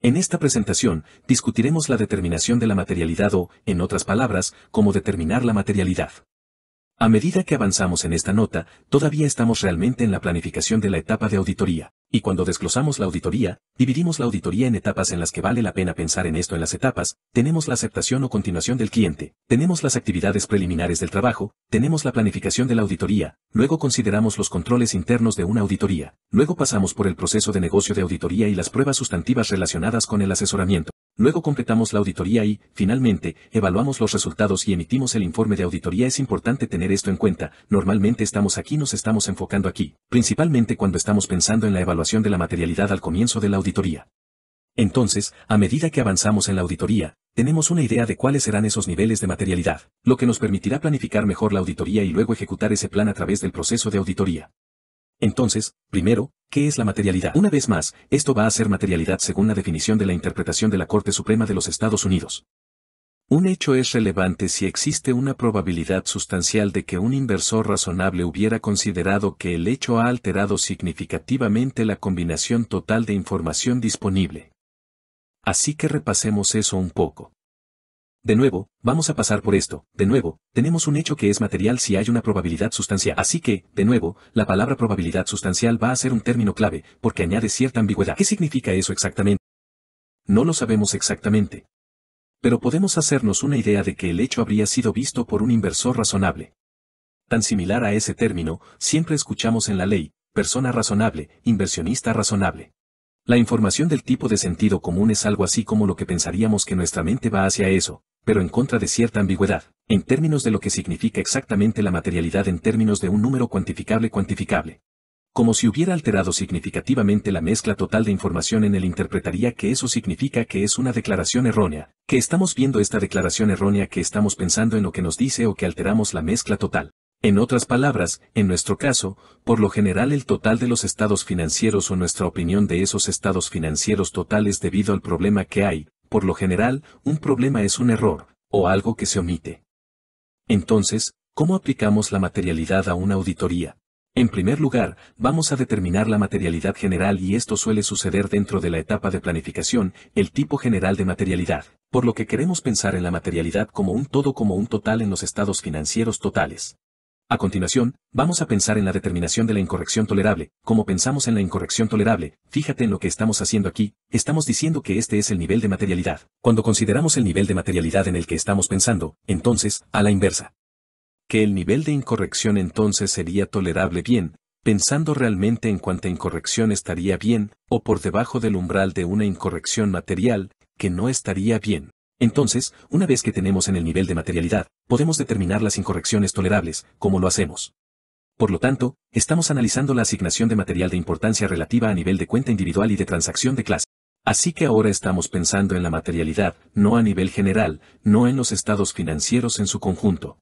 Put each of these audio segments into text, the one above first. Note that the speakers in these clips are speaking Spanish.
En esta presentación, discutiremos la determinación de la materialidad o, en otras palabras, cómo determinar la materialidad. A medida que avanzamos en esta nota, todavía estamos realmente en la planificación de la etapa de auditoría, y cuando desglosamos la auditoría, dividimos la auditoría en etapas en las que vale la pena pensar en esto en las etapas, tenemos la aceptación o continuación del cliente, tenemos las actividades preliminares del trabajo, tenemos la planificación de la auditoría, luego consideramos los controles internos de una auditoría, luego pasamos por el proceso de negocio de auditoría y las pruebas sustantivas relacionadas con el asesoramiento, luego completamos la auditoría y, finalmente, evaluamos los resultados y emitimos el informe de auditoría. Es importante tener esto en cuenta, normalmente estamos aquí, nos estamos enfocando aquí, principalmente cuando estamos pensando en la evaluación de la materialidad al comienzo de la auditoría. Entonces, a medida que avanzamos en la auditoría, tenemos una idea de cuáles serán esos niveles de materialidad, lo que nos permitirá planificar mejor la auditoría y luego ejecutar ese plan a través del proceso de auditoría. Entonces, primero, ¿qué es la materialidad? Una vez más, esto va a ser materialidad según la definición de la interpretación de la Corte Suprema de los Estados Unidos. Un hecho es relevante si existe una probabilidad sustancial de que un inversor razonable hubiera considerado que el hecho ha alterado significativamente la combinación total de información disponible. Así que repasemos eso un poco. De nuevo, vamos a pasar por esto, de nuevo, tenemos un hecho que es material si hay una probabilidad sustancial. Así que, de nuevo, la palabra probabilidad sustancial va a ser un término clave, porque añade cierta ambigüedad. ¿Qué significa eso exactamente? No lo sabemos exactamente. Pero podemos hacernos una idea de que el hecho habría sido visto por un inversor razonable. Tan similar a ese término, siempre escuchamos en la ley, persona razonable, inversionista razonable. La información del tipo de sentido común es algo así como lo que pensaríamos que nuestra mente va hacia eso, pero en contra de cierta ambigüedad, en términos de lo que significa exactamente la materialidad en términos de un número cuantificable cuantificable. Como si hubiera alterado significativamente la mezcla total de información en el interpretaría que eso significa que es una declaración errónea, que estamos viendo esta declaración errónea que estamos pensando en lo que nos dice o que alteramos la mezcla total. En otras palabras, en nuestro caso, por lo general el total de los estados financieros o nuestra opinión de esos estados financieros totales debido al problema que hay, por lo general, un problema es un error, o algo que se omite. Entonces, ¿cómo aplicamos la materialidad a una auditoría? En primer lugar, vamos a determinar la materialidad general y esto suele suceder dentro de la etapa de planificación, el tipo general de materialidad, por lo que queremos pensar en la materialidad como un todo como un total en los estados financieros totales. A continuación, vamos a pensar en la determinación de la incorrección tolerable. Como pensamos en la incorrección tolerable, fíjate en lo que estamos haciendo aquí, estamos diciendo que este es el nivel de materialidad. Cuando consideramos el nivel de materialidad en el que estamos pensando, entonces, a la inversa. Que el nivel de incorrección entonces sería tolerable bien, pensando realmente en cuánta incorrección estaría bien, o por debajo del umbral de una incorrección material, que no estaría bien. Entonces, una vez que tenemos en el nivel de materialidad, podemos determinar las incorrecciones tolerables, como lo hacemos. Por lo tanto, estamos analizando la asignación de material de importancia relativa a nivel de cuenta individual y de transacción de clase. Así que ahora estamos pensando en la materialidad, no a nivel general, no en los estados financieros en su conjunto.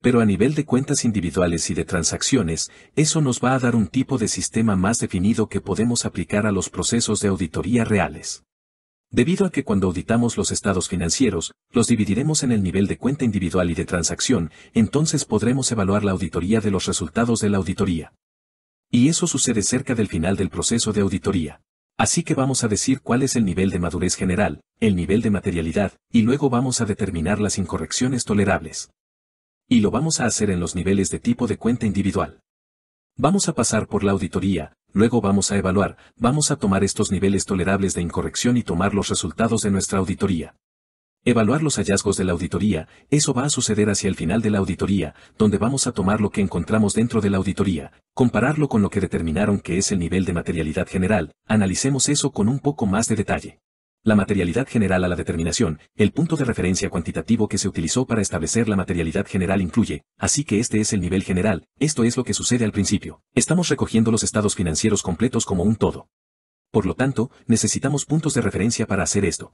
Pero a nivel de cuentas individuales y de transacciones, eso nos va a dar un tipo de sistema más definido que podemos aplicar a los procesos de auditoría reales. Debido a que cuando auditamos los estados financieros, los dividiremos en el nivel de cuenta individual y de transacción, entonces podremos evaluar la auditoría de los resultados de la auditoría. Y eso sucede cerca del final del proceso de auditoría. Así que vamos a decir cuál es el nivel de madurez general, el nivel de materialidad, y luego vamos a determinar las incorrecciones tolerables. Y lo vamos a hacer en los niveles de tipo de cuenta individual. Vamos a pasar por la auditoría, luego vamos a evaluar, vamos a tomar estos niveles tolerables de incorrección y tomar los resultados de nuestra auditoría. Evaluar los hallazgos de la auditoría, eso va a suceder hacia el final de la auditoría, donde vamos a tomar lo que encontramos dentro de la auditoría, compararlo con lo que determinaron que es el nivel de materialidad general, analicemos eso con un poco más de detalle. La materialidad general a la determinación, el punto de referencia cuantitativo que se utilizó para establecer la materialidad general incluye, así que este es el nivel general, esto es lo que sucede al principio. Estamos recogiendo los estados financieros completos como un todo. Por lo tanto, necesitamos puntos de referencia para hacer esto.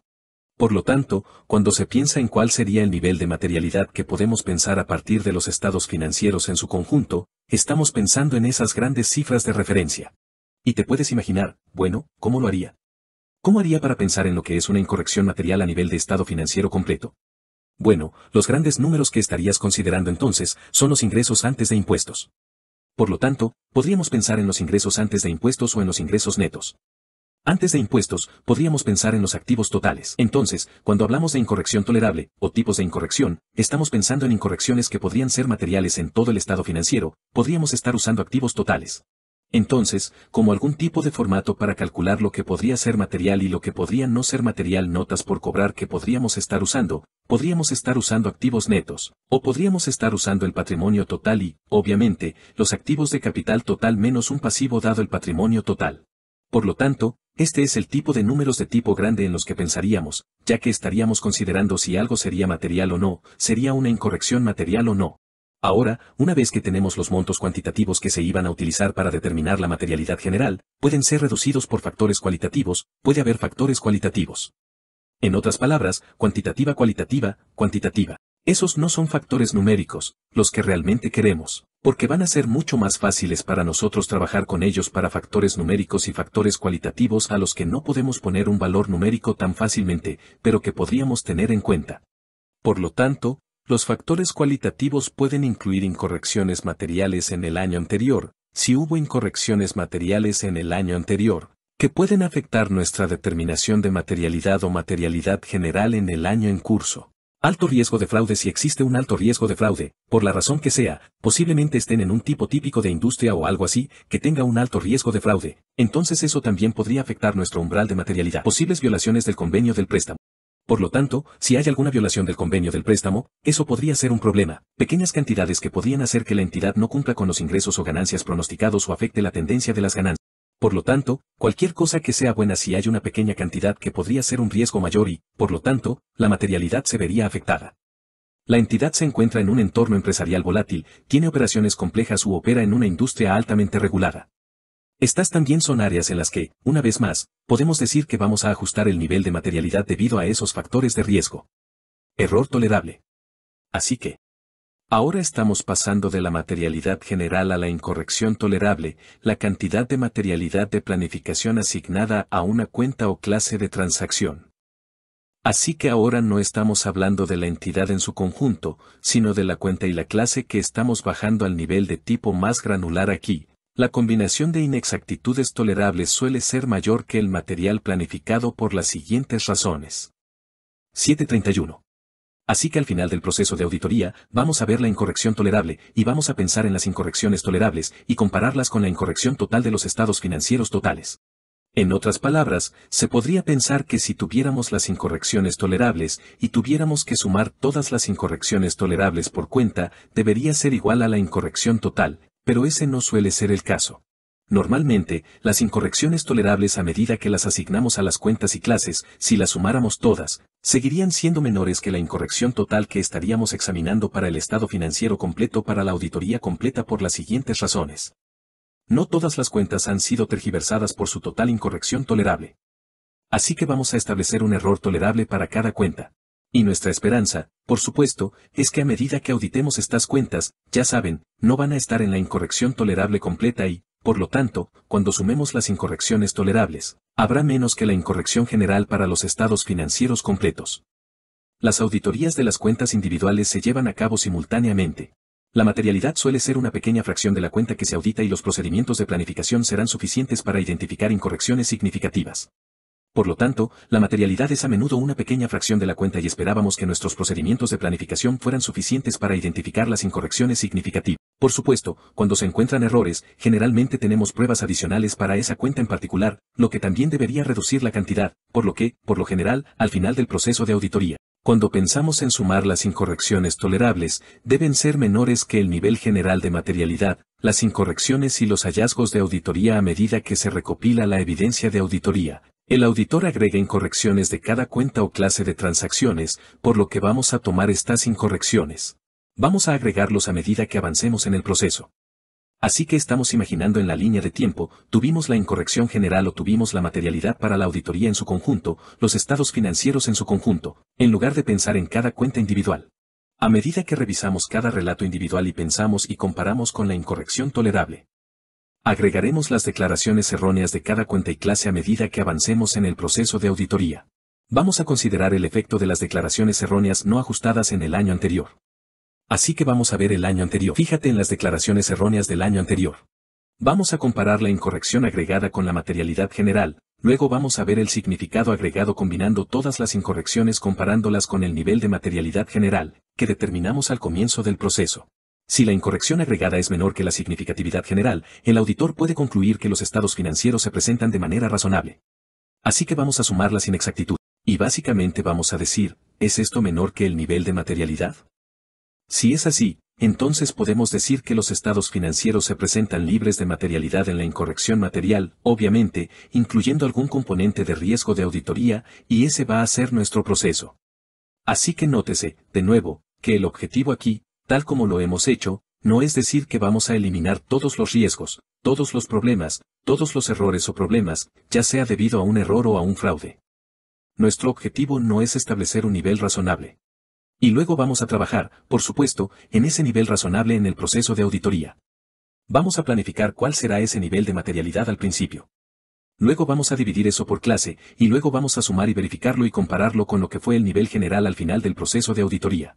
Por lo tanto, cuando se piensa en cuál sería el nivel de materialidad que podemos pensar a partir de los estados financieros en su conjunto, estamos pensando en esas grandes cifras de referencia. Y te puedes imaginar, bueno, ¿cómo lo haría? ¿Cómo haría para pensar en lo que es una incorrección material a nivel de estado financiero completo? Bueno, los grandes números que estarías considerando entonces son los ingresos antes de impuestos. Por lo tanto, podríamos pensar en los ingresos antes de impuestos o en los ingresos netos. Antes de impuestos, podríamos pensar en los activos totales. Entonces, cuando hablamos de incorrección tolerable, o tipos de incorrección, estamos pensando en incorrecciones que podrían ser materiales en todo el estado financiero, podríamos estar usando activos totales. Entonces, como algún tipo de formato para calcular lo que podría ser material y lo que podría no ser material notas por cobrar que podríamos estar usando, podríamos estar usando activos netos, o podríamos estar usando el patrimonio total y, obviamente, los activos de capital total menos un pasivo dado el patrimonio total. Por lo tanto, este es el tipo de números de tipo grande en los que pensaríamos, ya que estaríamos considerando si algo sería material o no, sería una incorrección material o no. Ahora, una vez que tenemos los montos cuantitativos que se iban a utilizar para determinar la materialidad general, pueden ser reducidos por factores cualitativos, puede haber factores cualitativos. En otras palabras, cuantitativa cualitativa, cuantitativa. Esos no son factores numéricos, los que realmente queremos, porque van a ser mucho más fáciles para nosotros trabajar con ellos para factores numéricos y factores cualitativos a los que no podemos poner un valor numérico tan fácilmente, pero que podríamos tener en cuenta. Por lo tanto, los factores cualitativos pueden incluir incorrecciones materiales en el año anterior, si hubo incorrecciones materiales en el año anterior, que pueden afectar nuestra determinación de materialidad o materialidad general en el año en curso. Alto riesgo de fraude Si existe un alto riesgo de fraude, por la razón que sea, posiblemente estén en un tipo típico de industria o algo así, que tenga un alto riesgo de fraude, entonces eso también podría afectar nuestro umbral de materialidad. Posibles violaciones del convenio del préstamo. Por lo tanto, si hay alguna violación del convenio del préstamo, eso podría ser un problema, pequeñas cantidades que podrían hacer que la entidad no cumpla con los ingresos o ganancias pronosticados o afecte la tendencia de las ganancias. Por lo tanto, cualquier cosa que sea buena si hay una pequeña cantidad que podría ser un riesgo mayor y, por lo tanto, la materialidad se vería afectada. La entidad se encuentra en un entorno empresarial volátil, tiene operaciones complejas u opera en una industria altamente regulada. Estas también son áreas en las que, una vez más, podemos decir que vamos a ajustar el nivel de materialidad debido a esos factores de riesgo. Error tolerable. Así que, ahora estamos pasando de la materialidad general a la incorrección tolerable, la cantidad de materialidad de planificación asignada a una cuenta o clase de transacción. Así que ahora no estamos hablando de la entidad en su conjunto, sino de la cuenta y la clase que estamos bajando al nivel de tipo más granular aquí, la combinación de inexactitudes tolerables suele ser mayor que el material planificado por las siguientes razones. 731. Así que al final del proceso de auditoría, vamos a ver la incorrección tolerable, y vamos a pensar en las incorrecciones tolerables, y compararlas con la incorrección total de los estados financieros totales. En otras palabras, se podría pensar que si tuviéramos las incorrecciones tolerables, y tuviéramos que sumar todas las incorrecciones tolerables por cuenta, debería ser igual a la incorrección total, pero ese no suele ser el caso. Normalmente, las incorrecciones tolerables a medida que las asignamos a las cuentas y clases, si las sumáramos todas, seguirían siendo menores que la incorrección total que estaríamos examinando para el estado financiero completo para la auditoría completa por las siguientes razones. No todas las cuentas han sido tergiversadas por su total incorrección tolerable. Así que vamos a establecer un error tolerable para cada cuenta. Y nuestra esperanza, por supuesto, es que a medida que auditemos estas cuentas, ya saben, no van a estar en la incorrección tolerable completa y, por lo tanto, cuando sumemos las incorrecciones tolerables, habrá menos que la incorrección general para los estados financieros completos. Las auditorías de las cuentas individuales se llevan a cabo simultáneamente. La materialidad suele ser una pequeña fracción de la cuenta que se audita y los procedimientos de planificación serán suficientes para identificar incorrecciones significativas. Por lo tanto, la materialidad es a menudo una pequeña fracción de la cuenta y esperábamos que nuestros procedimientos de planificación fueran suficientes para identificar las incorrecciones significativas. Por supuesto, cuando se encuentran errores, generalmente tenemos pruebas adicionales para esa cuenta en particular, lo que también debería reducir la cantidad, por lo que, por lo general, al final del proceso de auditoría, cuando pensamos en sumar las incorrecciones tolerables, deben ser menores que el nivel general de materialidad, las incorrecciones y los hallazgos de auditoría a medida que se recopila la evidencia de auditoría, el auditor agrega incorrecciones de cada cuenta o clase de transacciones, por lo que vamos a tomar estas incorrecciones. Vamos a agregarlos a medida que avancemos en el proceso. Así que estamos imaginando en la línea de tiempo, tuvimos la incorrección general o tuvimos la materialidad para la auditoría en su conjunto, los estados financieros en su conjunto, en lugar de pensar en cada cuenta individual. A medida que revisamos cada relato individual y pensamos y comparamos con la incorrección tolerable, Agregaremos las declaraciones erróneas de cada cuenta y clase a medida que avancemos en el proceso de auditoría. Vamos a considerar el efecto de las declaraciones erróneas no ajustadas en el año anterior. Así que vamos a ver el año anterior. Fíjate en las declaraciones erróneas del año anterior. Vamos a comparar la incorrección agregada con la materialidad general, luego vamos a ver el significado agregado combinando todas las incorrecciones comparándolas con el nivel de materialidad general, que determinamos al comienzo del proceso. Si la incorrección agregada es menor que la significatividad general, el auditor puede concluir que los estados financieros se presentan de manera razonable. Así que vamos a sumar las exactitud. Y básicamente vamos a decir, ¿es esto menor que el nivel de materialidad? Si es así, entonces podemos decir que los estados financieros se presentan libres de materialidad en la incorrección material, obviamente, incluyendo algún componente de riesgo de auditoría, y ese va a ser nuestro proceso. Así que nótese, de nuevo, que el objetivo aquí tal como lo hemos hecho, no es decir que vamos a eliminar todos los riesgos, todos los problemas, todos los errores o problemas, ya sea debido a un error o a un fraude. Nuestro objetivo no es establecer un nivel razonable. Y luego vamos a trabajar, por supuesto, en ese nivel razonable en el proceso de auditoría. Vamos a planificar cuál será ese nivel de materialidad al principio. Luego vamos a dividir eso por clase, y luego vamos a sumar y verificarlo y compararlo con lo que fue el nivel general al final del proceso de auditoría.